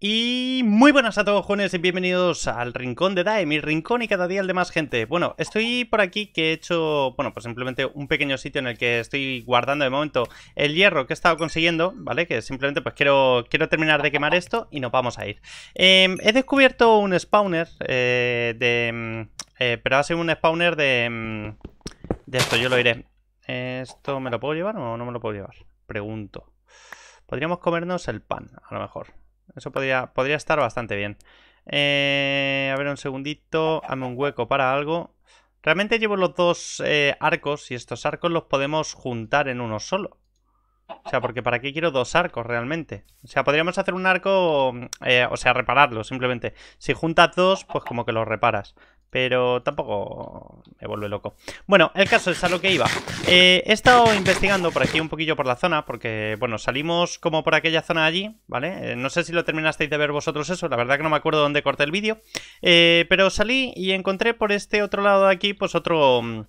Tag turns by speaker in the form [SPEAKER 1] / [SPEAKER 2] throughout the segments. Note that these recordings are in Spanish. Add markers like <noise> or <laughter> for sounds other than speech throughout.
[SPEAKER 1] Y muy buenas a todos, jóvenes, y bienvenidos al Rincón de Dae, mi rincón y cada día el de más gente. Bueno, estoy por aquí que he hecho, bueno, pues simplemente un pequeño sitio en el que estoy guardando de momento el hierro que he estado consiguiendo, ¿vale? Que simplemente pues quiero, quiero terminar de quemar esto y nos vamos a ir. Em, he descubierto un spawner eh, de... Em, eh, pero ha sido un spawner de... Em, de esto, yo lo iré. ¿Esto me lo puedo llevar o no me lo puedo llevar? Pregunto. Podríamos comernos el pan, a lo mejor. Eso podría, podría estar bastante bien. Eh, a ver, un segundito. Hazme un hueco para algo. Realmente llevo los dos eh, arcos y estos arcos los podemos juntar en uno solo. O sea, porque ¿para qué quiero dos arcos realmente? O sea, podríamos hacer un arco, eh, o sea, repararlo simplemente. Si juntas dos, pues como que los reparas. Pero tampoco me vuelve loco. Bueno, el caso es a lo que iba. Eh, he estado investigando por aquí un poquillo por la zona, porque, bueno, salimos como por aquella zona allí, ¿vale? Eh, no sé si lo terminasteis de ver vosotros eso, la verdad que no me acuerdo dónde corté el vídeo. Eh, pero salí y encontré por este otro lado de aquí, pues otro mm,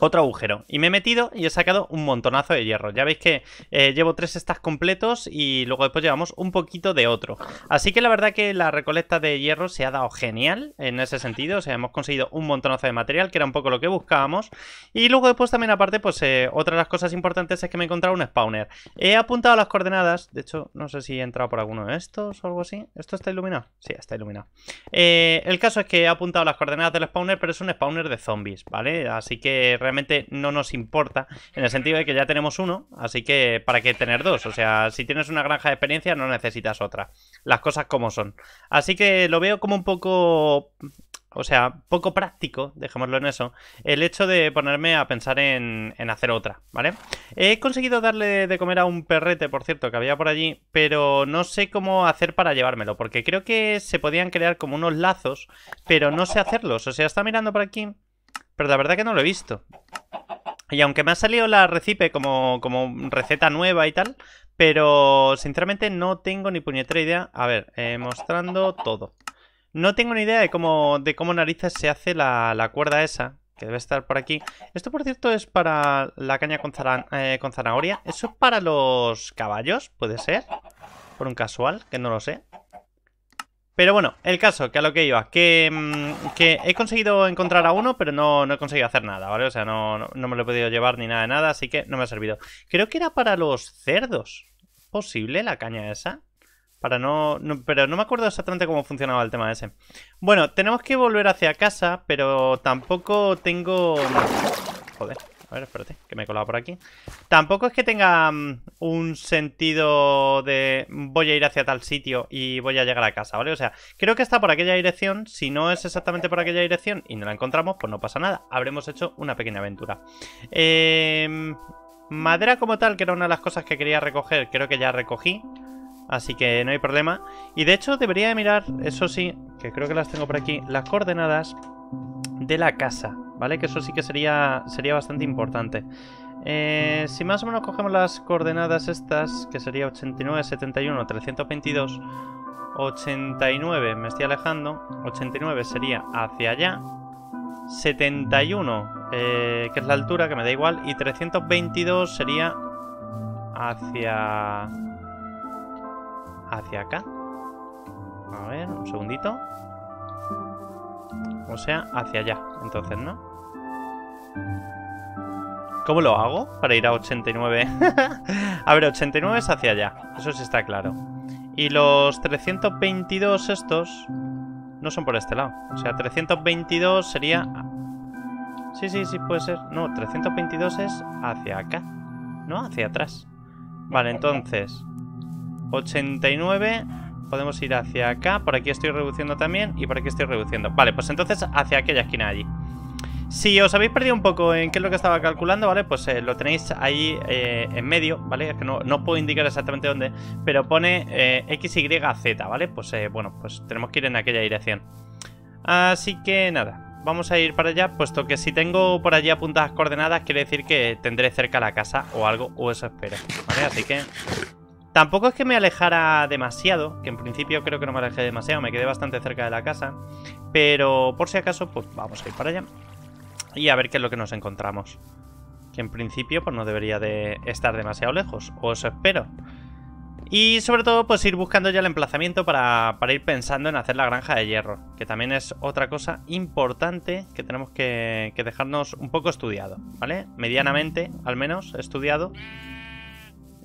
[SPEAKER 1] otro agujero. Y me he metido y he sacado un montonazo de hierro. Ya veis que eh, llevo tres estas completos y luego después llevamos un poquito de otro. Así que la verdad que la recolecta de hierro se ha dado genial en ese sentido. O sea, hemos conseguido un montonazo de material, que era un poco lo que buscábamos. Y luego después también aparte, pues eh, otra de las cosas importantes es que me he encontrado un spawner. He apuntado las coordenadas. De hecho, no sé si he entrado por alguno de estos o algo así. ¿Esto está iluminado? Sí, está iluminado. Eh, el caso es que he apuntado las coordenadas del spawner, pero es un spawner de zombies, ¿vale? Así que realmente no nos importa, en el sentido de que ya tenemos uno, así que ¿para qué tener dos? O sea, si tienes una granja de experiencia no necesitas otra, las cosas como son. Así que lo veo como un poco... O sea, poco práctico, dejémoslo en eso, el hecho de ponerme a pensar en, en hacer otra, ¿vale? He conseguido darle de comer a un perrete, por cierto, que había por allí, pero no sé cómo hacer para llevármelo, porque creo que se podían crear como unos lazos, pero no sé hacerlos. O sea, está mirando por aquí pero la verdad que no lo he visto. Y aunque me ha salido la recipe como, receta nueva y tal, pero sinceramente no tengo ni puñetera idea. A ver, eh, mostrando todo. No tengo ni idea de cómo, de cómo narices se hace la, cuerda esa, que debe estar por aquí. Esto, por cierto, es para la caña con, eh, con zanahoria. ¿Eso es para los caballos? ¿Puede ser? Por un casual, que no lo sé. Pero bueno, el caso, que a lo que iba, que, mm, que he conseguido encontrar a uno, pero no, no he conseguido hacer nada, ¿vale? O sea, no, me lo he podido llevar ni nada de nada, así que no me ha servido. Creo que era para los cerdos. ¿Posible la caña esa? Para no, no, Pero no me acuerdo exactamente cómo funcionaba el tema ese. Bueno, tenemos que volver hacia casa, pero tampoco tengo... Mm, joder. A ver, espérate, que me he colado por aquí. Tampoco es que tenga mm, un sentido de voy a ir hacia tal sitio y voy a llegar a casa, ¿vale? O sea, creo que está por aquella dirección. Si no es exactamente por aquella dirección y no la encontramos, pues no pasa nada. Habremos hecho una pequeña aventura. Em, madera como tal, que era una de las cosas que quería recoger, creo que ya recogí. Así que no hay problema. Y de hecho debería mirar, eso sí, que creo que las tengo por aquí, las coordenadas de la casa, ¿vale? Que eso sí que sería, sería bastante importante. Eh, si más o menos cogemos las coordenadas estas, que sería 89, 71, 322, 89 me estoy alejando, 89 sería hacia allá, 71 eh, que es la altura, que me da igual, y 322 sería hacia... hacia acá. A ver, un segundito. O sea, hacia allá, entonces, ¿no? ¿Cómo lo hago para ir a 89? <laughs> a ver, 89 es hacia allá, eso sí está claro. Y los 322 estos no son por este lado. O sea, 322 sería... Sí, sí, sí, puede ser. No, 322 es hacia acá,
[SPEAKER 2] no
[SPEAKER 1] hacia atrás. Vale, entonces... 89 Podemos ir hacia acá. Por aquí estoy reduciendo también. Y por aquí estoy reduciendo. Vale, pues entonces hacia aquella esquina allí. Si os habéis perdido un poco en qué es lo que estaba calculando, ¿vale? Pues eh, lo tenéis ahí eh, en medio, ¿vale? Es que no, puedo indicar exactamente dónde, pero pone eh, X, Y, Z, ¿vale? Pues bueno, pues tenemos que ir en aquella dirección. Así que nada, vamos a ir para allá, puesto que si tengo por allí apuntadas coordenadas, quiere decir que tendré cerca la casa o algo, o eso espero, ¿vale? Así que Tampoco es que me alejara demasiado, que en principio creo que no me alejé demasiado, me quedé bastante cerca de la casa. Pero por si acaso, pues vamos a ir para allá. Y a ver qué es lo que nos encontramos. Que en principio, pues no debería de estar demasiado lejos, o eso espero. Y sobre todo, pues ir buscando ya el emplazamiento para, ir pensando en hacer la granja de hierro, que también es otra cosa importante que tenemos que, que dejarnos un poco estudiado, ¿vale? Medianamente, al menos, estudiado.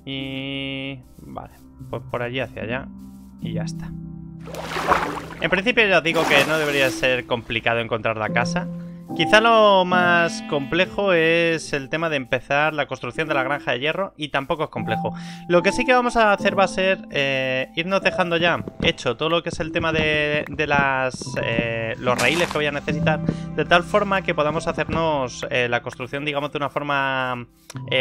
[SPEAKER 1] Y... Vale, pues por allí hacia allá y ya está. En principio ya os digo que no debería ser complicado encontrar la casa. Quizá lo más complejo es el tema de empezar la construcción de la granja de hierro y tampoco es complejo. Lo que sí que vamos a hacer va a ser eh, irnos dejando ya hecho todo lo que es el tema de, de las, eh, los raíles que voy a necesitar, de tal forma que podamos hacernos eh, la construcción, digamos, de una forma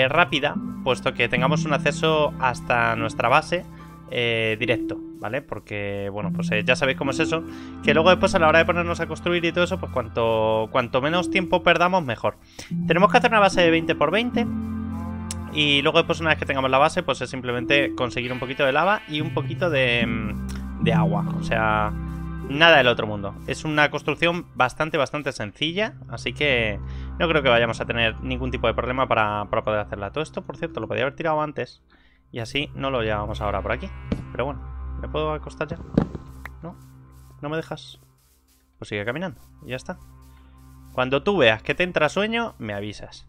[SPEAKER 1] rápida, puesto que tengamos un acceso hasta nuestra base directo. ¿vale? Porque, bueno, pues eh, ya sabéis cómo es eso, que luego después a la hora de ponernos a construir y todo eso, pues cuanto, cuanto menos tiempo perdamos, mejor. Tenemos que hacer una base de 20 x 20 y luego después una vez que tengamos la base, pues es simplemente conseguir un poquito de lava y un poquito mm, de, agua, o sea... Nada del otro mundo. Es una construcción bastante, bastante sencilla. Así que no creo que vayamos a tener ningún tipo de problema para, poder hacerla. Todo esto, por cierto, lo podía haber tirado antes. Y así no lo llevamos ahora por aquí. Pero bueno, ¿Me puedo acostar ya? ¿No? ¿No me dejas? Pues sigue caminando. Y ya está. Cuando tú veas que te entra sueño, me avisas.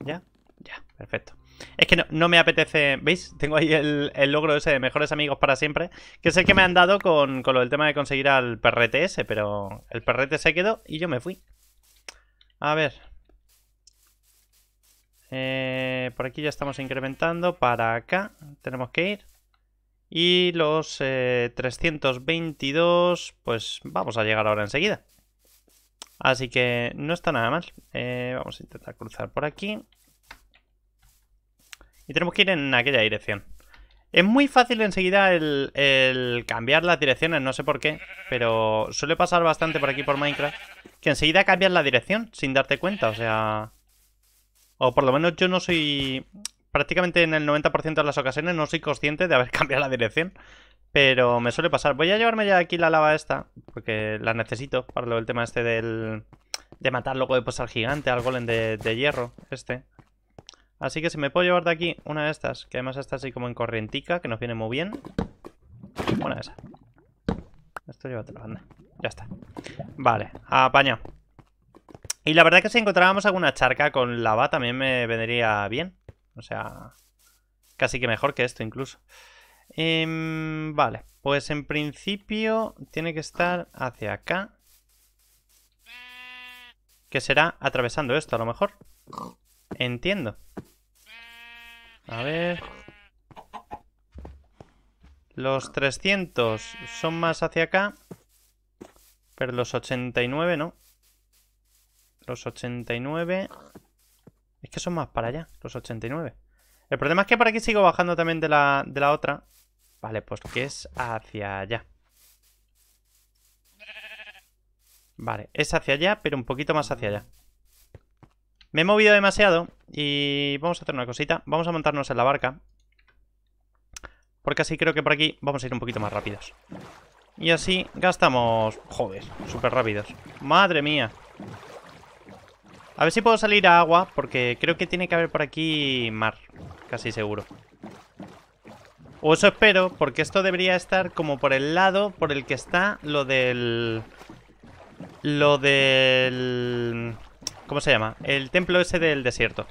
[SPEAKER 1] ¿Ya? Ya, perfecto. Es que no, me apetece... ¿Veis? Tengo ahí el, el, logro ese de mejores amigos para siempre. Que es el que me han dado con, con lo del tema de conseguir al perrete ese. Pero el perrete se quedó y yo me fui. A ver. Eh, por aquí ya estamos incrementando. Para acá tenemos que ir. Y los 322, eh, pues vamos a llegar ahora enseguida. Así que no está nada mal. Eh, vamos a intentar cruzar por aquí. Y tenemos que ir en aquella dirección. Es muy fácil enseguida el, el, cambiar las direcciones, no sé por qué, pero suele pasar bastante por aquí por Minecraft que enseguida cambias la dirección sin darte cuenta, o sea... O por lo menos yo no soy prácticamente en el 90% de las ocasiones no soy consciente de haber <laughs> cambiado la dirección. Pero me suele pasar. Voy a llevarme ya aquí la lava esta, porque la necesito para lo del tema este del... De matar luego de al gigante, al golem de, hierro, este. Así que si me puedo llevar de aquí una de estas, que además está así como en corrientica, que nos viene muy bien. Una de esas. Esto llévatelo, banda, Ya está. Vale, apaño Y la verdad es que si encontrábamos alguna charca con lava también me vendría bien. O sea, casi que mejor que esto incluso. Em, vale, pues en principio tiene que estar hacia acá. Que será atravesando esto a lo mejor. Entiendo. A ver... Los 300 son más hacia acá. Pero los 89 no. Los 89... Es que son más para allá, los 89. El problema es que por aquí sigo bajando también de la, de la otra. Vale, pues que es hacia allá. Vale, es hacia allá, pero un poquito más hacia allá. Me he movido demasiado y vamos a hacer una cosita. Vamos a montarnos en la barca. Porque así creo que por aquí vamos a ir un poquito más rápidos. Y así gastamos... Joder, súper rápidos. Madre mía. A ver si puedo salir a agua, porque creo que tiene que haber por aquí mar, casi seguro. O eso espero, porque esto debería estar como por el lado por el que está lo del... Lo del... ¿Cómo se llama? El templo ese del desierto.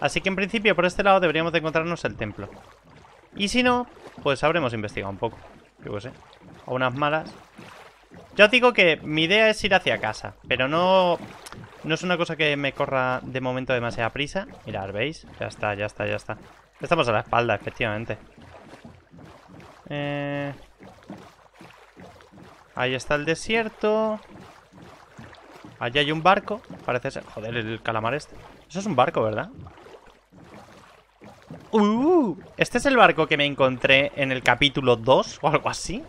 [SPEAKER 1] Así que en principio por este lado deberíamos encontrarnos el templo. Y si no, pues habremos investigado un poco. Yo qué sé. A unas malas yo digo que mi idea es ir hacia casa, pero no... No es una cosa que me corra de momento demasiada prisa. Mirad, ¿veis? Ya está, ya está, ya está. Estamos a la espalda, efectivamente. Eh, ahí está el desierto. Allí hay un barco. Parece ser... Joder, el calamar este. Eso es un barco, ¿verdad? ¡Uh! Este es el barco que me encontré en el capítulo 2 o algo así.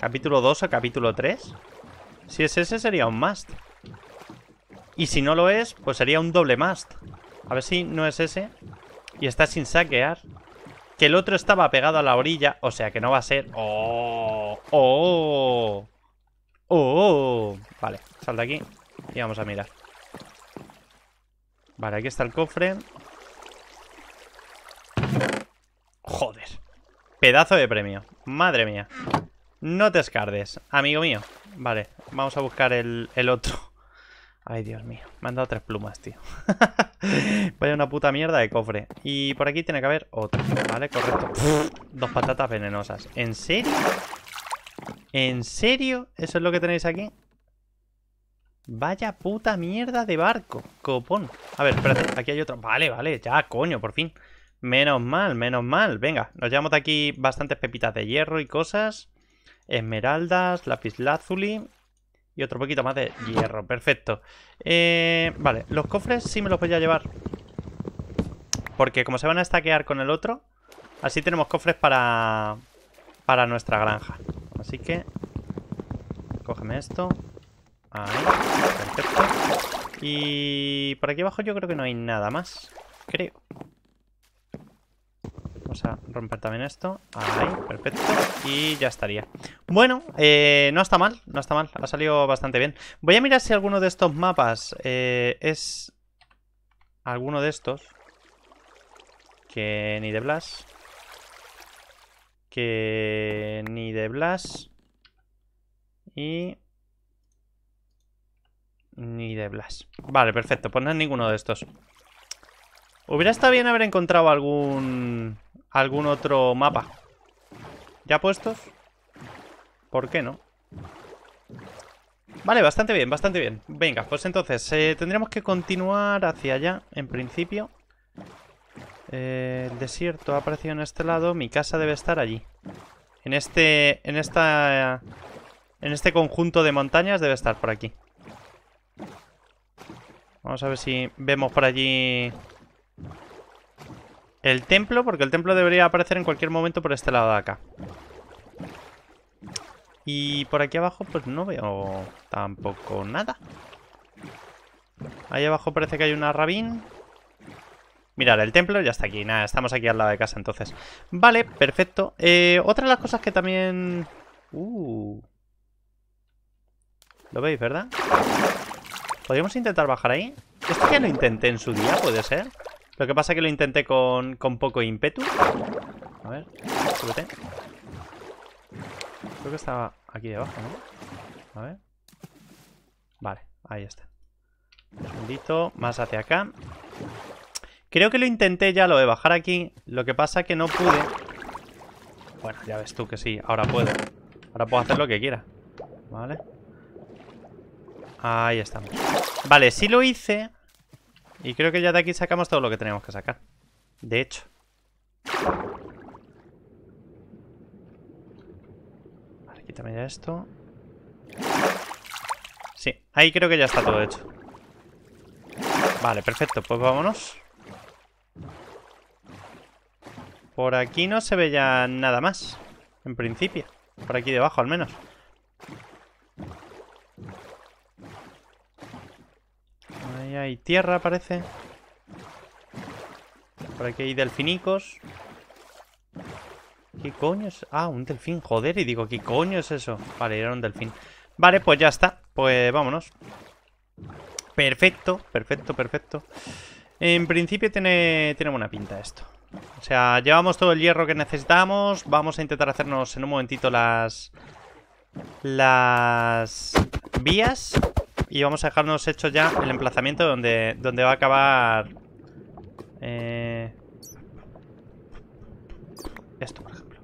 [SPEAKER 1] ¿Capítulo 2 o capítulo 3? Si es ese, sería un must. Y si no lo es, pues sería un doble must. A ver si no es ese. Y está sin saquear. Que el otro estaba pegado a la orilla, o sea que no va a ser... ¡Oh! ¡Oh! ¡Oh! Vale, sal de aquí y vamos a mirar. Vale, aquí está el cofre. Joder. Pedazo de premio. Madre mía. No te escardes, amigo mío. Vale, vamos a buscar el, otro. <laughs> Ay, Dios mío. Me han dado tres plumas, tío. <laughs> Vaya una puta mierda de cofre. Y por aquí tiene que haber otro. Vale, correcto. dos patatas venenosas. ¿En serio? ¿En serio? ¿Eso es lo que tenéis aquí? Vaya puta mierda de barco. Copón. A ver, espérate. Aquí hay otro. Vale, vale. Ya, coño, por fin. Menos mal, menos mal. Venga, nos llevamos de aquí bastantes pepitas de hierro y cosas esmeraldas, lápiz lapislázuli y otro poquito más de hierro. Perfecto. Eh, vale, los cofres sí me los voy a llevar. Porque como se van a estaquear con el otro, así tenemos cofres para, para nuestra granja. Así que... Cógeme esto. Ahí, perfecto. Y por aquí abajo yo creo que no hay nada más. Creo. Vamos a romper también esto. Ahí, perfecto. Y ya estaría. Bueno, eh, no está mal, no está mal. Ha salido bastante bien. Voy a mirar si alguno de estos mapas eh, es... Alguno de estos. Que ni de Blas. Que ni de Blas. Y... Ni de Blas. Vale, perfecto. Pues no ninguno de estos. Hubiera estado bien haber encontrado algún algún otro mapa. ¿Ya puestos? ¿Por qué no? Vale, bastante bien, bastante bien. Venga, pues entonces eh, tendremos que continuar hacia allá, en principio. el desierto ha aparecido en este lado, mi casa debe estar allí. En este, en esta, en este conjunto de montañas debe estar por aquí. Vamos a ver si vemos por allí el templo, porque el templo debería aparecer en cualquier momento por este lado de acá. Y por aquí abajo pues no veo tampoco nada. Ahí abajo parece que hay una rabín. Mirad, el templo ya está aquí. Nada, estamos aquí al lado de casa entonces. Vale, perfecto. Eh, otra de las cosas que también... Uh. ¿Lo veis, verdad? Podríamos intentar bajar ahí. Esto ya lo intenté en su día, puede ser. Lo que pasa es que lo intenté con, poco ímpetu. A ver, súbete. Creo que estaba aquí debajo, ¿no? A ver. Vale, ahí está. Un más hacia acá. Creo que lo intenté ya, lo de bajar aquí. Lo que pasa es que no pude. Bueno, ya ves tú que sí, ahora puedo. Ahora puedo hacer lo que quiera. Vale. Ahí estamos. Vale, si lo hice, y creo que ya de aquí sacamos todo lo que tenemos que sacar. De hecho. Vale, quítame ya esto. Sí, ahí creo que ya está todo hecho. Vale, perfecto, pues vámonos. Por aquí no se ve ya nada más. En principio. Por aquí debajo, al menos. hay tierra, parece. Por aquí hay delfinicos. ¿Qué coño es? Ah, un delfín, joder. Y digo, ¿qué coño es eso? Vale, era un delfín. Vale, pues ya está. Pues vámonos. Perfecto, perfecto, perfecto. En principio tiene, tiene buena pinta esto. O sea, llevamos todo el hierro que necesitamos. Vamos a intentar hacernos en un momentito las... Las vías y vamos a dejarnos hecho ya el emplazamiento donde, donde va a acabar eh, esto, por ejemplo.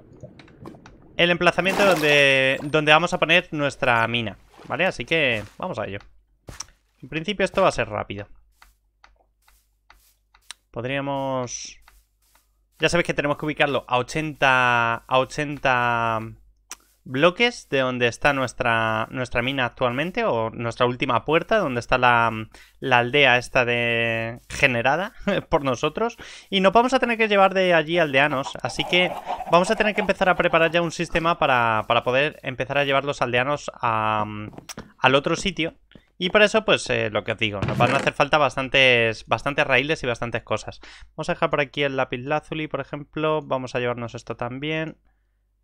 [SPEAKER 1] El emplazamiento donde, donde vamos a poner nuestra mina, ¿vale? Así que vamos a ello. En principio esto va a ser rápido. Podríamos... Ya sabéis que tenemos que ubicarlo a 80... A 80 bloques de donde está nuestra, nuestra mina actualmente o nuestra última puerta, donde está la, la, aldea esta de generada <laughs> por nosotros. Y nos vamos a tener que llevar de allí aldeanos, así que vamos a tener que empezar a preparar ya un sistema para, para poder empezar a llevar los aldeanos a, al otro sitio. Y para eso, pues eh, lo que os digo, nos van a hacer falta bastantes, bastantes raíles y bastantes cosas. Vamos a dejar por aquí el lápiz por ejemplo. Vamos a llevarnos esto también.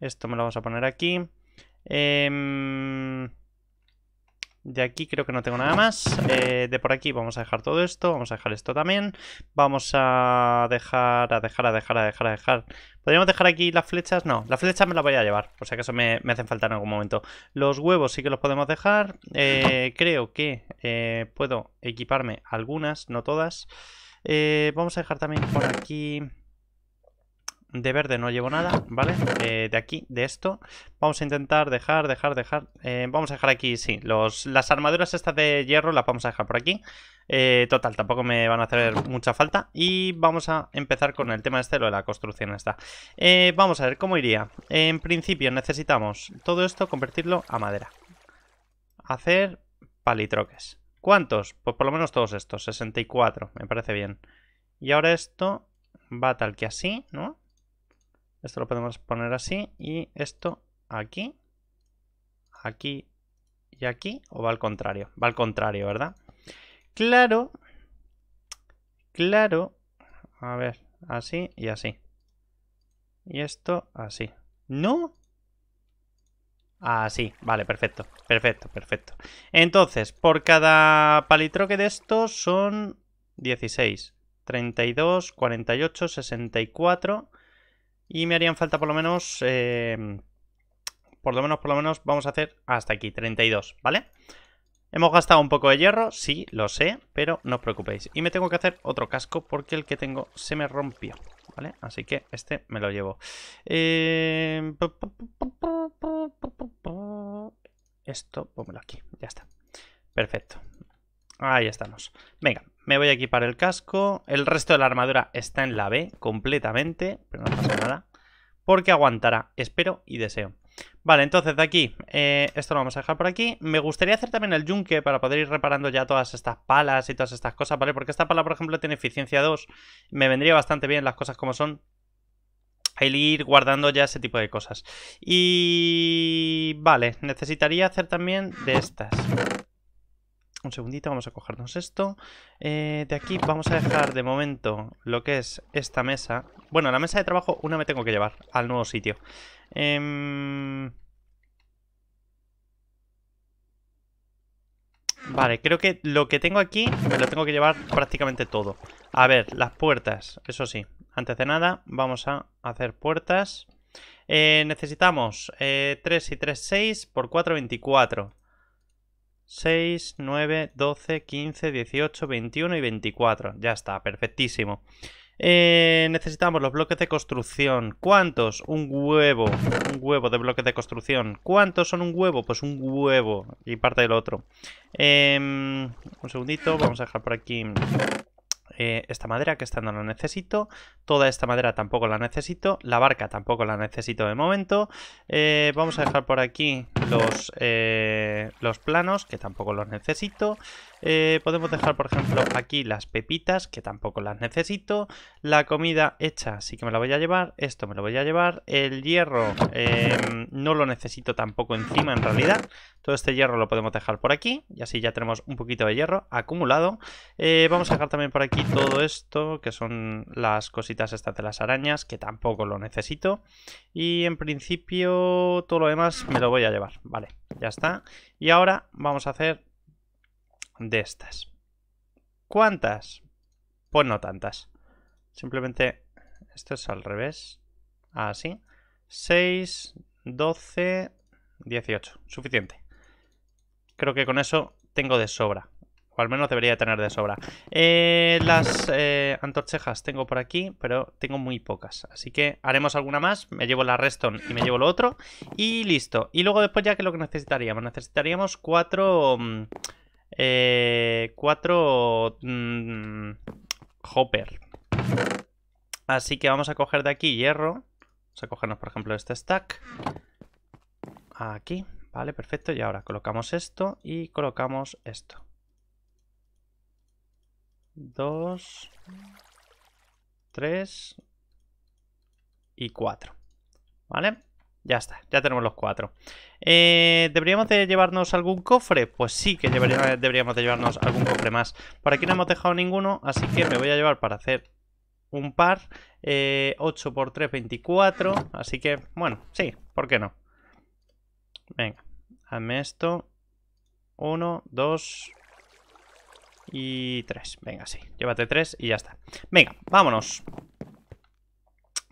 [SPEAKER 1] Esto me lo vamos a poner aquí. Em, de aquí creo que no tengo nada más. Eh, de por aquí vamos a dejar todo esto. Vamos a dejar esto también. Vamos a dejar, a dejar, a dejar, a dejar, a dejar. ¿Podríamos dejar aquí las flechas? No, las flechas me las voy a llevar. Por si acaso me, me hacen falta en algún momento. Los huevos sí que los podemos dejar. Eh, creo que eh, puedo equiparme algunas, no todas. vamos a dejar también por aquí de verde no llevo nada, ¿vale? Eh, de aquí, de esto. Vamos a intentar dejar, dejar, dejar. Eh, vamos a dejar aquí, sí, los, las armaduras estas de hierro las vamos a dejar por aquí. Eh, total, tampoco me van a hacer mucha falta. Y vamos a empezar con el tema este, lo de la construcción esta. vamos a ver, ¿cómo iría? En principio necesitamos todo esto, convertirlo a madera. Hacer palitroques. ¿Cuántos? Pues por lo menos todos estos, 64, me parece bien. Y ahora esto va tal que así, ¿no? Esto lo podemos poner así y esto aquí, aquí y aquí. ¿O va al contrario? Va al contrario, ¿verdad? Claro, claro. A ver, así y así. Y esto así. ¿No? Así, ah, vale, perfecto, perfecto, perfecto. Entonces, por cada palitroque de estos son 16, 32, 48, 64... Y me harían falta por lo menos... Em, por lo menos, por lo menos, vamos a hacer hasta aquí, 32, ¿vale? Hemos gastado un poco de hierro, sí, lo sé, pero no os preocupéis. Y me tengo que hacer otro casco porque el que tengo se me rompió, ¿vale? Así que este me lo llevo. Esto, pónmelo aquí, ya está. Perfecto. Ahí estamos. Venga, me voy a equipar el casco. El resto de la armadura está en la B completamente. Pero no pasa nada. Porque aguantará. Espero y deseo. Vale, entonces de aquí, eh, esto lo vamos a dejar por aquí. Me gustaría hacer también el yunque para poder ir reparando ya todas estas palas y todas estas cosas, ¿vale? Porque esta pala, por ejemplo, tiene eficiencia 2. Me vendría bastante bien las cosas como son. El ir guardando ya ese tipo de cosas. Y... Vale, necesitaría hacer también de estas. Un segundito, vamos a cogernos esto. Eh, de aquí vamos a dejar de momento lo que es esta mesa. Bueno, la mesa de trabajo una me tengo que llevar al nuevo sitio. Em, vale, creo que lo que tengo aquí me lo tengo que llevar prácticamente todo. A ver, las puertas, eso sí. Antes de nada, vamos a hacer puertas. Eh, necesitamos 3 eh, y 3, 6 por 4, 24. 6, 9, 12, 15, 18, 21 y 24. Ya está, perfectísimo. Eh, necesitamos los bloques de construcción. ¿Cuántos? Un huevo. Un huevo de bloques de construcción. ¿Cuántos son un huevo? Pues un huevo y parte del otro. Em, un segundito, vamos a dejar por aquí eh, esta madera que esta no la necesito, toda esta madera tampoco la necesito, la barca tampoco la necesito de momento. Eh, vamos a dejar por aquí los, eh, los planos, que tampoco los necesito. Eh, podemos dejar, por ejemplo, aquí las pepitas, que tampoco las necesito. La comida hecha sí que me la voy a llevar. Esto me lo voy a llevar. El hierro em, no lo necesito tampoco encima, en realidad. Todo este hierro lo podemos dejar por aquí. Y así ya tenemos un poquito de hierro acumulado. Eh, vamos a dejar también por aquí todo esto, que son las cositas estas de las arañas, que tampoco lo necesito. Y en principio todo lo demás me lo voy a llevar. Vale, ya está. Y ahora vamos a hacer de estas. ¿Cuántas? Pues no tantas. Simplemente esto es al revés. Así. 6, 12, 18. Suficiente. Creo que con eso tengo de sobra. O al menos debería tener de sobra. Eh, las eh, antorchejas tengo por aquí, pero tengo muy pocas. Así que haremos alguna más. Me llevo la Reston y me llevo lo otro. Y listo. Y luego después ya que lo que necesitaríamos. Necesitaríamos cuatro... Mm, eh, cuatro mm, hopper. Así que vamos a coger de aquí hierro. Vamos a cogernos, por ejemplo, este stack. Aquí. Vale, perfecto. Y ahora colocamos esto y colocamos esto. Dos. Tres. Y cuatro. ¿Vale? Ya está, ya tenemos los cuatro. Eh, ¿Deberíamos de llevarnos algún cofre? Pues sí que eh, deberíamos de llevarnos algún cofre más. Por aquí no hemos dejado ninguno, así que me voy a llevar para hacer un par. Eh, 8 por 3, 24. Así que, bueno, sí, ¿por qué no? Venga, hazme esto. 1, 2 y 3. Venga, sí, llévate 3 y ya está. Venga, vámonos.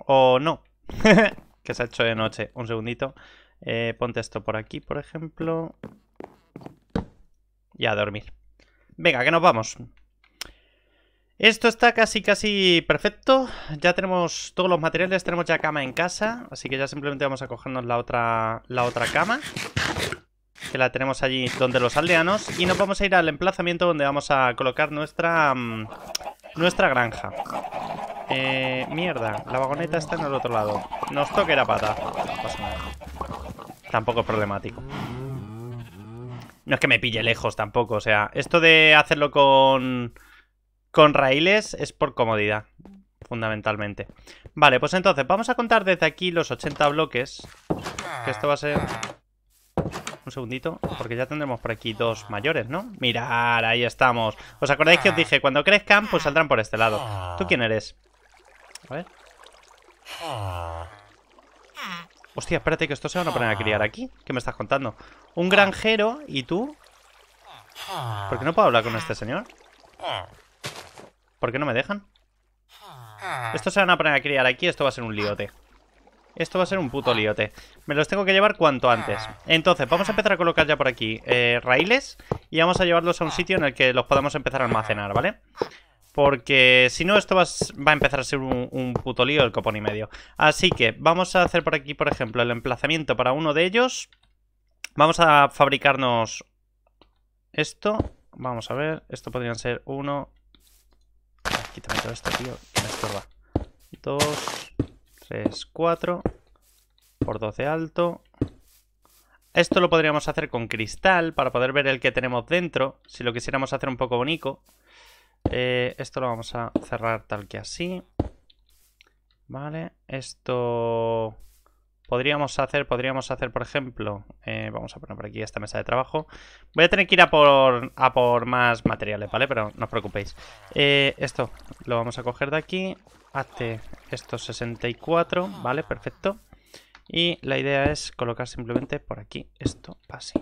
[SPEAKER 1] O no. <laughs> que se ha hecho de noche. Un segundito. Eh, ponte esto por aquí, por ejemplo. Y a dormir. Venga, que nos vamos. Esto está casi, casi perfecto. Ya tenemos todos los materiales, tenemos ya cama en casa. Así que ya simplemente vamos a cogernos la otra, la otra cama. Que la tenemos allí donde los aldeanos. Y nos vamos a ir al emplazamiento donde vamos a colocar nuestra, mm, nuestra granja. Eh, mierda, la vagoneta está en el otro lado. Nos toque la pata. Tampoco es problemático. No es que me pille lejos tampoco, o sea, esto de hacerlo con con raíles es por comodidad, fundamentalmente. Vale, pues entonces, vamos a contar desde aquí los 80 bloques, que esto va a ser... Un segundito, porque ya tendremos por aquí dos mayores, ¿no? Mirad, ahí estamos. ¿Os acordáis que os dije? Cuando crezcan, pues saldrán por este lado. ¿Tú quién eres? A ver. Ah. Hostia, espérate que esto se van a poner a criar aquí. ¿Qué me estás contando? Un ah. granjero y tú. Ah. ¿Por qué no puedo hablar con este señor? ¿Por qué no me dejan? Esto se van a poner a criar aquí. Esto va a ser un liote. Esto va a ser un puto liote. Me los tengo que llevar cuanto antes. Entonces, vamos a empezar a colocar ya por aquí eh, raíles y vamos a llevarlos a un sitio en el que los podamos empezar a almacenar, ¿vale? Porque si no, esto va a empezar a ser un, puto lío el copón y medio. Así que vamos a hacer por aquí, por ejemplo, el emplazamiento para uno de ellos. Vamos a fabricarnos esto. Vamos a ver. Esto podrían ser uno. también todo esto, tío. Esto va. Dos, tres, cuatro. Por dos de alto. Esto lo podríamos hacer con cristal para poder ver el que tenemos dentro. Si lo quisiéramos hacer un poco bonito. Eh, esto lo vamos a cerrar tal que así. Vale, esto podríamos hacer, podríamos hacer, por ejemplo, eh, vamos a poner por aquí esta mesa de trabajo. Voy a tener que ir a por, a por más materiales, ¿vale? Pero no os preocupéis. Eh, esto lo vamos a coger de aquí. Hace estos 64, ¿vale? Perfecto. Y la idea es colocar simplemente por aquí esto así.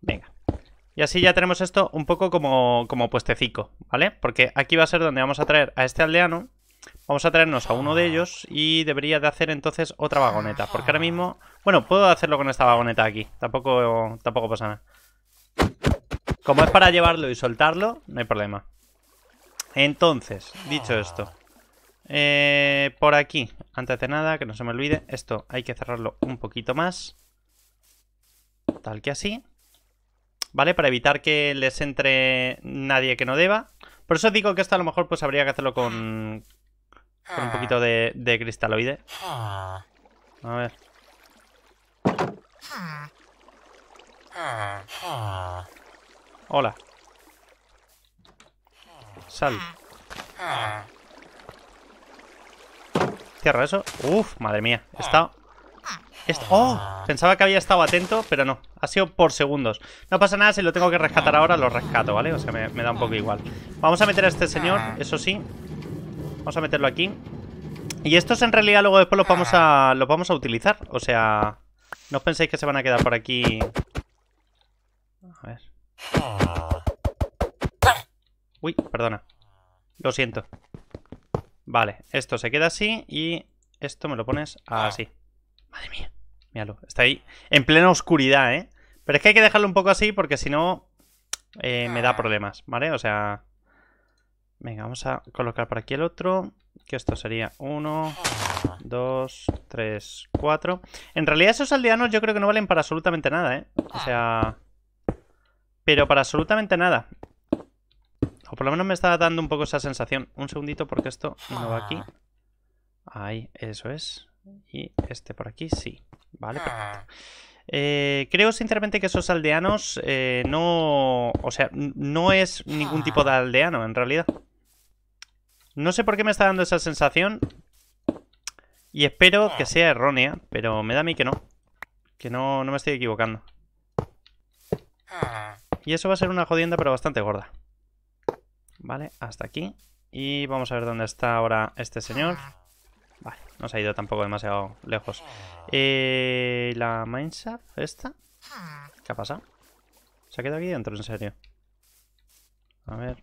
[SPEAKER 1] Venga. Y así ya tenemos esto un poco como, como puestecico, ¿vale? Porque aquí va a ser donde vamos a traer a este aldeano. Vamos a traernos a uno de ellos y debería de hacer entonces otra vagoneta. Porque ahora mismo... Bueno, puedo hacerlo con esta vagoneta aquí. Tampoco, tampoco pasa nada. Como es para llevarlo y soltarlo, no hay problema. Entonces, dicho esto. Eh, por aquí, antes de nada, que no se me olvide. Esto hay que cerrarlo un poquito más. Tal que así. ¿vale? Para evitar que les entre nadie que no deba. Por eso digo que esto a lo mejor pues habría que hacerlo con, con un poquito de, de cristaloide. A ver. Hola. Sal. Cierra eso. Uf, madre mía. está ¡Oh! Pensaba que había estado atento, pero no. Ha sido por segundos. No pasa nada, si lo tengo que rescatar ahora, lo rescato, ¿vale? O sea, me, da un poco igual. Vamos a meter a este señor, ah. eso sí. Vamos a meterlo aquí. Y estos en realidad luego después los vamos a, los vamos a utilizar. O sea, no os penséis que se van a quedar por aquí. A ver. Uy, perdona. Lo siento. Vale, esto se queda así y esto me lo pones así. Madre mía, míralo. Está ahí en plena oscuridad, ¿eh? Pero es que hay que dejarlo un poco así porque si no eh, me da ah. problemas, ¿vale? O sea... Venga, vamos a colocar por aquí el otro. Que esto sería uno, dos, tres, cuatro En realidad esos aldeanos yo creo que no valen para absolutamente nada, ¿eh? O sea... Pero para absolutamente nada. O por lo menos me está dando un poco esa sensación. Un segundito porque esto no va aquí. Ah. Ahí, eso es. Y este por aquí, sí. Vale, ah. eh, creo sinceramente que esos aldeanos eh, no... O sea, no es ningún tipo de aldeano en realidad. No sé por qué me está dando esa sensación. Y espero ah. que sea errónea, pero me da a mí que no. Que no, no me estoy equivocando. Ah. Y eso va a ser una jodienda, pero bastante gorda. Vale, hasta aquí. Y vamos a ver dónde está ahora este señor. Vale, no se ha ido tampoco demasiado lejos. Eh, ¿La mineshaft esta? ¿Qué ha pasado? ¿Se ha quedado aquí dentro, en serio? A ver...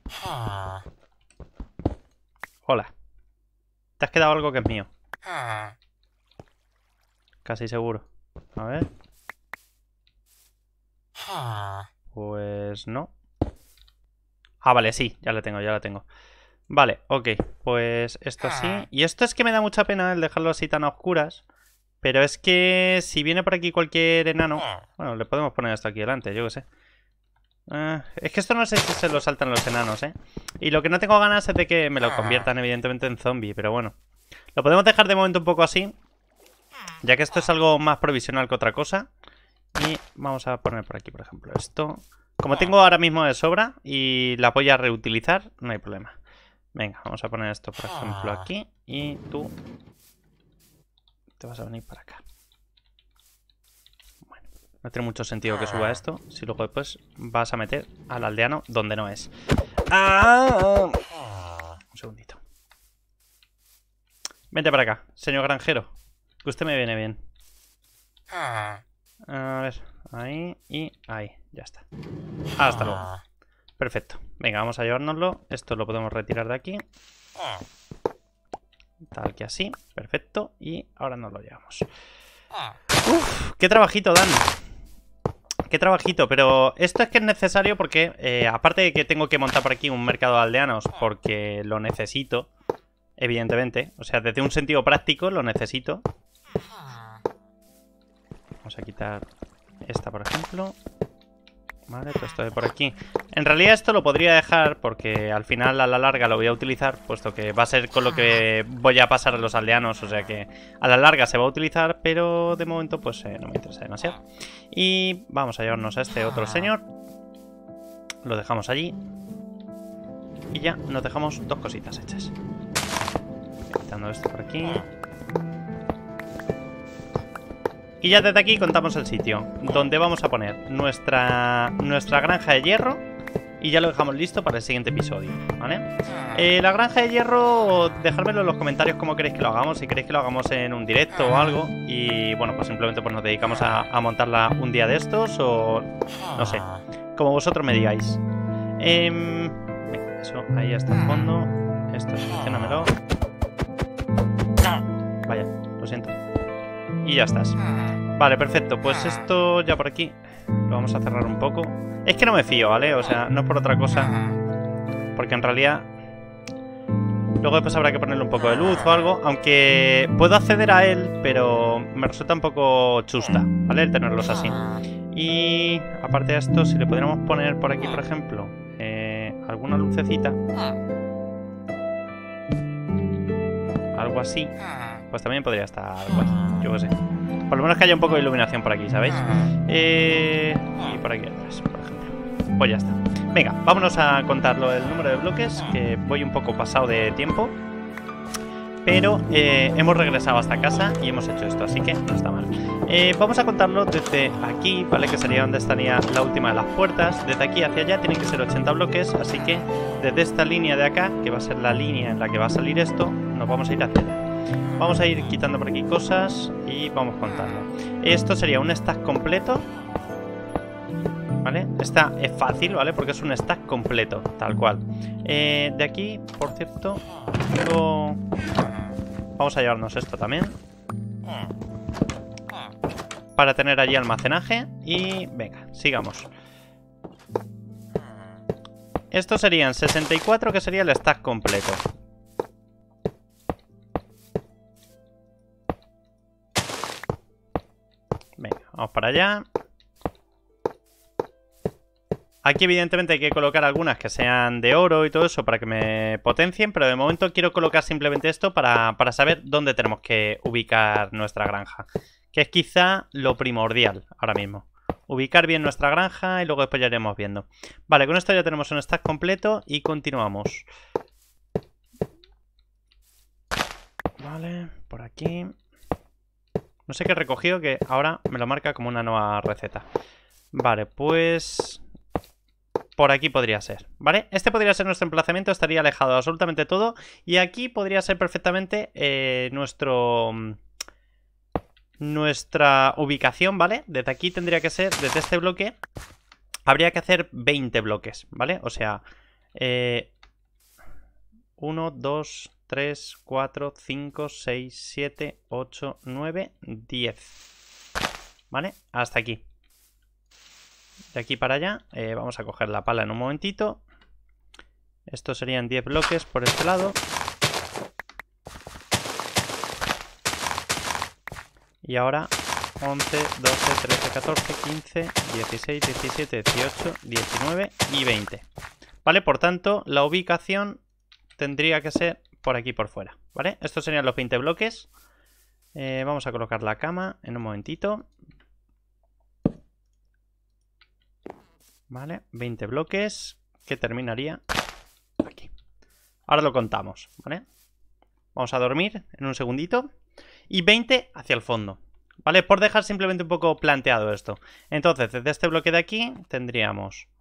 [SPEAKER 1] Hola. Te has quedado algo que es mío. Casi seguro. A ver... Pues no. Ah, vale, sí, ya la tengo, ya la tengo. Vale, ok. Pues esto sí. Ah. Y esto es que me da mucha pena el dejarlo así tan a oscuras. Pero es que si viene por aquí cualquier enano... Ah. Bueno, le podemos poner esto aquí delante, yo qué sé. Ah, es que esto no sé si se lo saltan los enanos, ¿eh? Y lo que no tengo ganas es de que me lo conviertan, evidentemente, en zombie. Pero bueno. Lo podemos dejar de momento un poco así. Ya que esto es algo más provisional que otra cosa. Y vamos a poner por aquí, por ejemplo, esto. Como tengo ahora mismo de sobra y la voy a reutilizar, no hay problema. Venga, vamos a poner esto, por ejemplo, ah. aquí. Y tú te vas a venir para acá. Bueno, no tiene mucho sentido que suba ah. esto. Si luego después vas a meter al aldeano donde no es. Ah. Un segundito. Vente para acá, señor granjero. Que usted me viene bien. A ver, ahí y ahí. Ya está. Hasta luego. Perfecto. Venga, vamos a llevárnoslo. Esto lo podemos retirar de aquí. Tal que así. Perfecto. Y ahora nos lo llevamos. Uf, qué trabajito dan. Qué trabajito, pero esto es que es necesario porque, eh, aparte de que tengo que montar por aquí un mercado de aldeanos porque lo necesito, evidentemente, o sea, desde un sentido práctico lo necesito. Vamos a quitar esta, por ejemplo. Vale, todo pues esto de por aquí. En realidad esto lo podría dejar porque al final a la larga lo voy a utilizar, puesto que va a ser con lo que voy a pasar a los aldeanos, o sea que a la larga se va a utilizar, pero de momento pues eh, no me interesa demasiado. Y vamos a llevarnos a este otro señor. Lo dejamos allí. Y ya nos dejamos dos cositas hechas. Quitando esto por aquí. Y ya desde aquí contamos el sitio donde vamos a poner nuestra, nuestra granja de hierro y ya lo dejamos listo para el siguiente episodio, ¿vale? Ah. Eh, la granja de hierro, dejármelo en los comentarios cómo queréis que lo hagamos, si queréis que lo hagamos en un directo o ah. algo. Y bueno, pues simplemente pues nos dedicamos a, montarla un día de estos o no sé, ah. como vosotros me digáis. Em, eso, ahí hasta el fondo. Esto, seleccionamelo. Vaya, lo siento y ya estás. Vale, perfecto. Pues esto ya por aquí lo vamos a cerrar un poco. Es que no me fío, ¿vale? O sea, no es por otra cosa. Porque en realidad... Luego después habrá que ponerle un poco de luz o algo. Aunque puedo acceder a él, pero me resulta un poco chusta, ¿vale? El tenerlos así. Y aparte de esto, si le pudiéramos poner por aquí, por ejemplo, eh, alguna lucecita. Algo así. Pues también podría estar bueno, ah. yo qué sé. Por lo menos que haya un poco de iluminación por aquí, ¿sabéis? Ah. Eh, y por aquí atrás, por ejemplo. Pues ya está. Venga, vámonos a contarlo el número de bloques, que voy un poco pasado de tiempo. Pero eh, hemos regresado hasta casa y hemos hecho esto, así que no está mal. Eh, vamos a contarlo desde aquí, ¿vale? Que sería donde estaría la última de las puertas. Desde aquí hacia allá tienen que ser 80 bloques, así que desde esta línea de acá, que va a ser la línea en la que va a salir esto, nos vamos a ir hacia allá. Vamos a ir quitando por aquí cosas y vamos contando. Esto sería un stack completo. ¿Vale? Esta es fácil, ¿vale? Porque es un stack completo, tal cual. Eh, de aquí, por cierto, luego... Vamos a llevarnos esto también. Para tener allí almacenaje. Y venga, sigamos. Esto serían 64, que sería el stack completo. Venga, vamos para allá. Aquí evidentemente hay que colocar algunas que sean de oro y todo eso para que me potencien, pero de momento quiero colocar simplemente esto para, saber dónde tenemos que ubicar nuestra granja, que es quizá lo primordial ahora mismo. Ubicar bien nuestra granja y luego después ya iremos viendo. Vale, con esto ya tenemos un stack completo y continuamos. Vale, por aquí. No sé qué he recogido que ahora me lo marca como una nueva receta. Vale, pues... Por aquí podría ser, ¿vale? Este podría ser nuestro emplazamiento, estaría alejado absolutamente todo. Y aquí podría ser perfectamente eh, nuestro... Mm, nuestra ubicación, ¿vale? Desde aquí tendría que ser, desde este bloque, habría que hacer 20 bloques, ¿vale? O sea, 1, eh, 2, 3, 4, 5, 6, 7, 8, 9, 10. ¿Vale? Hasta aquí. De aquí para allá, eh, vamos a coger la pala en un momentito. Estos serían 10 bloques por este lado. Y ahora 11, 12, 13, 14, 15, 16, 17, 18, 19 y 20. ¿Vale? Por tanto, la ubicación tendría que ser por aquí por fuera, ¿vale? Estos serían los 20 bloques. Eh, vamos a colocar la cama en un momentito. Vale, 20 bloques que terminaría aquí. Ahora lo contamos, ¿vale? Vamos a dormir en un segundito. Y 20 hacia el fondo, ¿vale? Por dejar simplemente un poco planteado esto. Entonces, desde este bloque de aquí tendríamos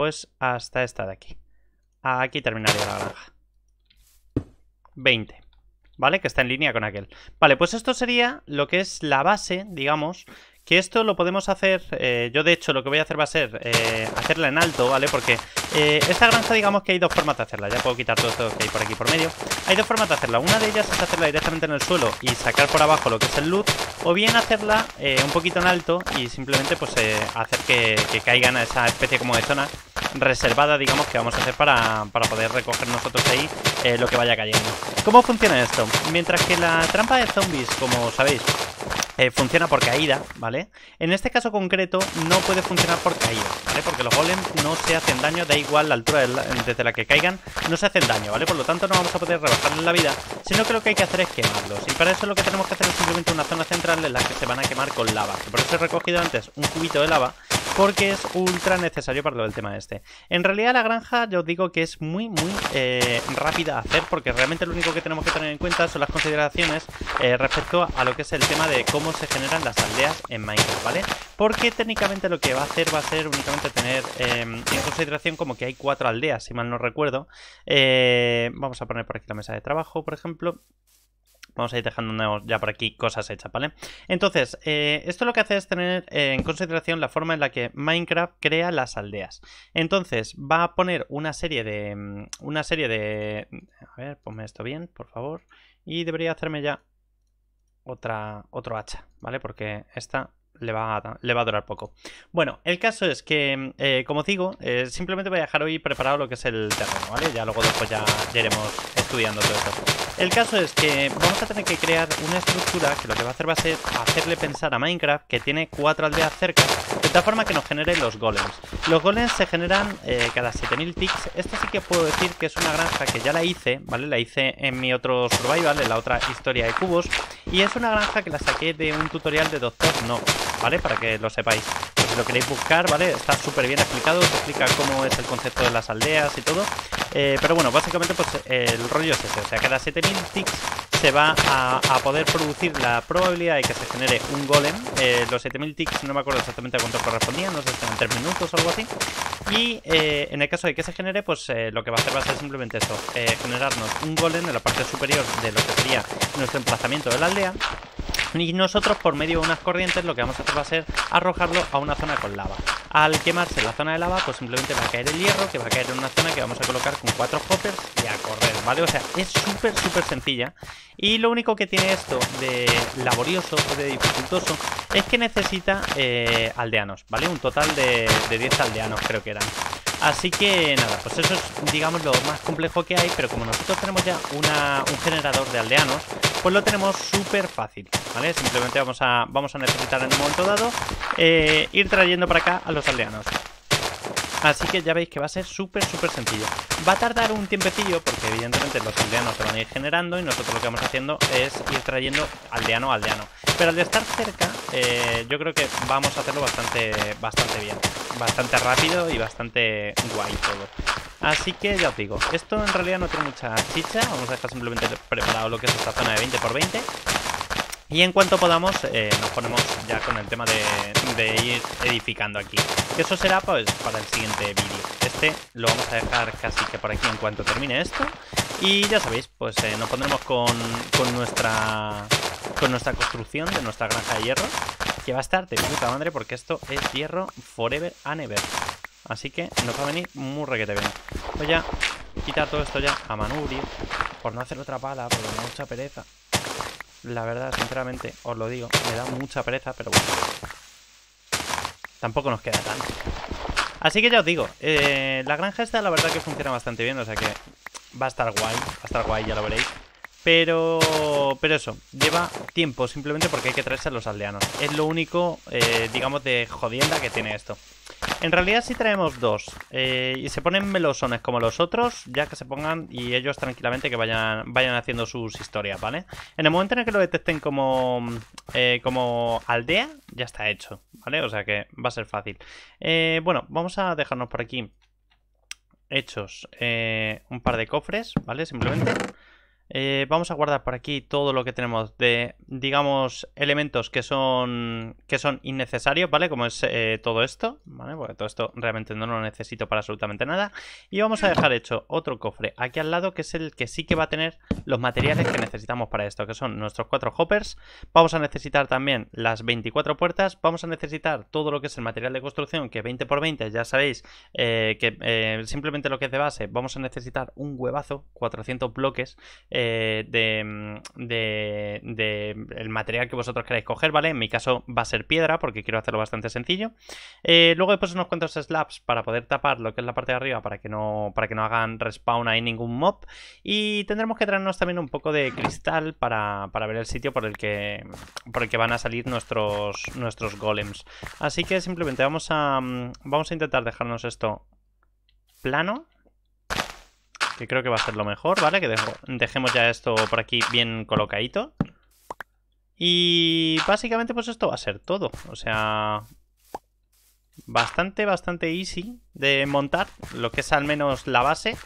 [SPEAKER 1] pues hasta esta de aquí. Aquí terminaría la granja. 20. ¿Vale? Que está en línea con aquel. Vale, pues esto sería lo que es la base, digamos, que esto lo podemos hacer, eh, yo de hecho lo que voy a hacer va a ser eh, hacerla en alto, ¿vale? Porque eh, esta granja digamos que hay dos formas de hacerla, ya puedo quitar todo esto que hay por aquí por medio. Hay dos formas de hacerla, una de ellas es hacerla directamente en el suelo y sacar por abajo lo que es el loot, o bien hacerla un poquito en alto y simplemente pues hacer que, que caigan a esa especie como de zona reservada, digamos, que vamos a hacer para, para poder recoger nosotros ahí eh, lo que vaya cayendo. ¿Cómo funciona esto? Mientras que la trampa de zombies, como sabéis, eh, funciona por caída, ¿vale? En este caso concreto no puede funcionar por caída, ¿vale? Porque los golems no se hacen daño, da igual la altura desde la que caigan, no se hacen daño, ¿vale? Por lo tanto no vamos a poder rebajarles la vida, sino que lo que hay que hacer es quemarlos. Y para eso lo que tenemos que hacer es simplemente una zona central en la que se van a quemar con lava. Por eso he recogido antes un cubito de lava porque es ultra necesario para todo el tema este. En realidad la granja, yo os digo que es muy, muy eh, rápida a hacer, porque realmente lo único que tenemos que tener en cuenta son las consideraciones eh, respecto a lo que es el tema de cómo se generan las aldeas en Minecraft, ¿vale? Porque técnicamente lo que va a hacer va a ser únicamente tener em, en consideración como que hay cuatro aldeas, si mal no recuerdo. Eh, vamos a poner por aquí la mesa de trabajo, por ejemplo. Vamos a ir dejando ya por aquí cosas hechas, ¿vale? Entonces, eh, esto lo que hace es tener en consideración la forma en la que Minecraft crea las aldeas. Entonces, va a poner una serie de... Mm, una serie de... A ver, ponme esto bien, por favor. Y debería hacerme ya otra, otro hacha, ¿vale? Porque esta le va, a, durar poco. Bueno, el caso es que, eh, como digo, eh, simplemente voy a dejar hoy preparado lo que es el terreno, ¿vale? Ya luego después ya, iremos estudiando todo esto. El caso es que vamos a tener que crear una estructura que lo que va a hacer va a ser hacerle pensar a Minecraft que tiene cuatro aldeas cerca, de tal forma que nos genere los golems. Los golems se generan eh, cada 7000 ticks. Esto sí que puedo decir que es una granja que ya la hice, ¿vale? La hice en mi otro survival, en la otra historia de cubos. Y es una granja que la saqué de un tutorial de Doctor No, ¿vale? Para que lo sepáis. si lo queréis buscar, ¿vale? Está súper bien explicado, se explica cómo es el concepto de las aldeas y todo. Eh, pero bueno, básicamente pues el rollo es ese, o sea, cada 7000 ticks se va a, poder producir la probabilidad de que se genere un golem. Eh, los 7000 ticks no me acuerdo exactamente a cuánto correspondían, no sé si eran 3 minutos o algo así. Y eh, en el caso de que se genere, pues eh, lo que va a hacer va a ser simplemente eso, generarnos un golem en la parte superior de lo que sería nuestro emplazamiento de la aldea. Y nosotros por medio de unas corrientes lo que vamos a hacer va a ser arrojarlo a una zona con lava. Al quemarse la zona de lava, pues simplemente va a caer el hierro, que va a caer en una zona que vamos a colocar con cuatro hoppers y a correr, ¿vale? O sea, es súper, súper sencilla. Y lo único que tiene esto de laborioso o de dificultoso es que necesita eh, aldeanos, ¿vale? Un total de, de 10 aldeanos creo que eran. Así que nada, pues eso es digamos lo más complejo que hay, pero como nosotros tenemos ya un generador de aldeanos, pues lo tenemos súper fácil, ¿vale? Simplemente vamos a, necesitar en un momento dado eh, ir trayendo para acá a los aldeanos. Así que ya veis que va a ser súper, súper sencillo. Va a tardar un tiempecillo porque evidentemente los aldeanos se van a ir generando y nosotros lo que vamos haciendo es ir trayendo aldeano a aldeano. Pero al de estar cerca, eh, yo creo que vamos a hacerlo bastante, bastante bien. Bastante rápido y bastante guay todo. Así que ya os digo, esto en realidad no tiene mucha chicha, vamos a dejar simplemente preparado lo que es esta zona de 20x20 y en cuanto podamos, eh, nos ponemos ya con el tema de, ir edificando aquí. Que eso será pues para el siguiente vídeo. Este lo vamos a dejar casi que por aquí en cuanto termine esto. Y ya sabéis, pues eh, nos pondremos con, nuestra, con nuestra construcción de nuestra granja de hierro. Que va a estar de puta madre porque esto es hierro forever and ever. Así que nos va a venir muy requete bien. Voy pues a quitar todo esto ya a Manuri. Por no hacer otra pala, porque mucha pereza. La verdad, sinceramente, os lo digo, me da mucha pereza, pero bueno. Tampoco nos queda tanto. Así que ya os digo, eh, la granja esta la verdad que funciona bastante bien, o sea que va a estar guay, va a estar guay, ya lo veréis. Pero, pero eso, lleva tiempo simplemente porque hay que traerse a los aldeanos. Es lo único, eh, digamos, de jodienda que tiene esto. En realidad sí traemos dos. Eh, y se ponen melosones como los otros, ya que se pongan y ellos tranquilamente que vayan, vayan haciendo sus historias, ¿vale? En el momento en el que lo detecten como, eh, como aldea, ya está hecho, ¿vale? O sea que va a ser fácil. Eh, bueno, vamos a dejarnos por aquí hechos un par de cofres, ¿vale? Simplemente... Eh, vamos a guardar por aquí todo lo que tenemos de, digamos, elementos que son, que son innecesarios, ¿vale? Como es eh, todo esto, ¿vale? Porque todo esto realmente no lo necesito para absolutamente nada. Y vamos a dejar hecho otro cofre aquí al lado, que es el que sí que va a tener los materiales que necesitamos para esto, que son nuestros cuatro hoppers. Vamos a necesitar también las 24 puertas. Vamos a necesitar todo lo que es el material de construcción, que 20 x 20, ya sabéis eh, que simplemente lo que es de base, vamos a necesitar un huevazo, 400 bloques. Eh, mm, de, el material que vosotros queráis coger, ¿vale? En mi caso va a ser piedra porque quiero hacerlo bastante sencillo. Luego eh, luego después unos cuantos slabs para poder tapar lo que es la parte de arriba para que no, para que no hagan respawn ahí ningún mob. Y tendremos que traernos también un poco de cristal para, para ver el sitio por el que, por el que van a salir nuestros, nuestros golems. Así que simplemente vamos a, mm, vamos a intentar dejarnos esto plano que creo que va a ser lo mejor, ¿vale? Que dejemos ya esto por aquí bien colocadito. Y básicamente pues esto va a ser todo. O sea, bastante, bastante easy de montar. Lo que es al menos la base.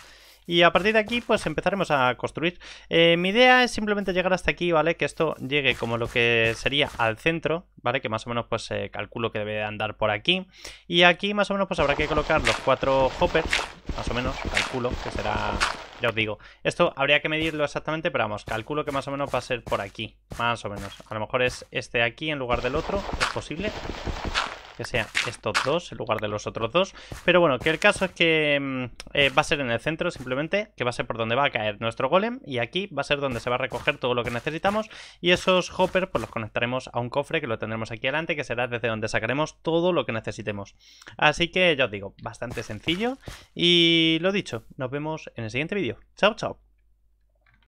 [SPEAKER 1] Y a partir de aquí, pues empezaremos a construir. Eh, mi idea es simplemente llegar hasta aquí, ¿vale? Que esto llegue como lo que sería al centro, ¿vale? Que más o menos, pues calculo que debe andar por aquí. Y aquí, más o menos, pues habrá que colocar los cuatro hoppers, más o menos, calculo que será... Ya os digo, esto habría que medirlo exactamente, pero vamos, calculo que más o menos va a ser por aquí, más o menos. A lo mejor es este aquí en lugar del otro, es posible que sean estos dos en lugar de los otros dos. Pero bueno, que el caso es que mm, eh, va a ser en el centro simplemente, que va a ser por donde va a caer nuestro golem. Y aquí va a ser donde se va a recoger todo lo que necesitamos. Y esos hoppers pues los conectaremos a un cofre que lo tendremos aquí adelante, que será desde donde sacaremos todo lo que necesitemos. Así que ya os digo, bastante sencillo. Y lo dicho, nos vemos en el siguiente vídeo. Chao, chao.